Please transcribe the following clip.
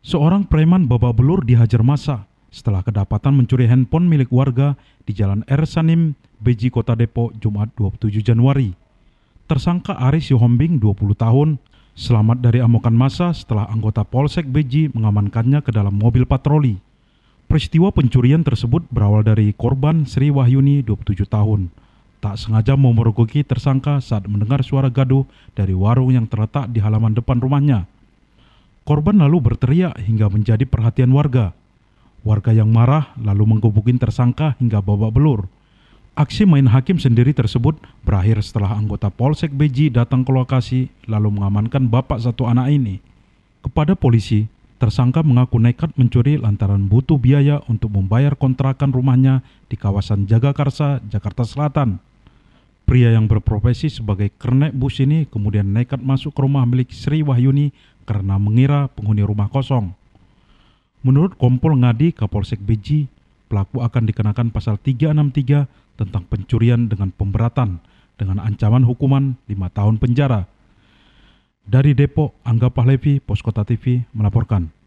Seorang preman babak belur dihajar masa setelah kedapatan mencuri handphone milik warga di Jalan R. Sanim, Beji, Kota Depok, Jumat 27 Januari. Tersangka Aris Yohombing, 20 tahun, selamat dari amukan masa setelah anggota Polsek Beji mengamankannya ke dalam mobil patroli. Peristiwa pencurian tersebut berawal dari korban Sri Wahyuni, 27 tahun. Tak sengaja memergoki tersangka saat mendengar suara gaduh dari warung yang terletak di halaman depan rumahnya. Korban lalu berteriak hingga menjadi perhatian warga. Warga yang marah lalu menggebukin tersangka hingga babak belur. Aksi main hakim sendiri tersebut berakhir setelah anggota Polsek Beji datang ke lokasi lalu mengamankan bapak satu anak ini. Kepada polisi, tersangka mengaku nekat mencuri lantaran butuh biaya untuk membayar kontrakan rumahnya di kawasan Jagakarsa, Jakarta Selatan. Pria yang berprofesi sebagai kernet bus ini kemudian nekat masuk ke rumah milik Sri Wahyuni karena mengira penghuni rumah kosong. Menurut Kompol Ngadi Kapolsek Beji, pelaku akan dikenakan pasal 363 tentang pencurian dengan pemberatan dengan ancaman hukuman 5 tahun penjara. Dari Depok, Angga Pahlevi, Poskota TV melaporkan.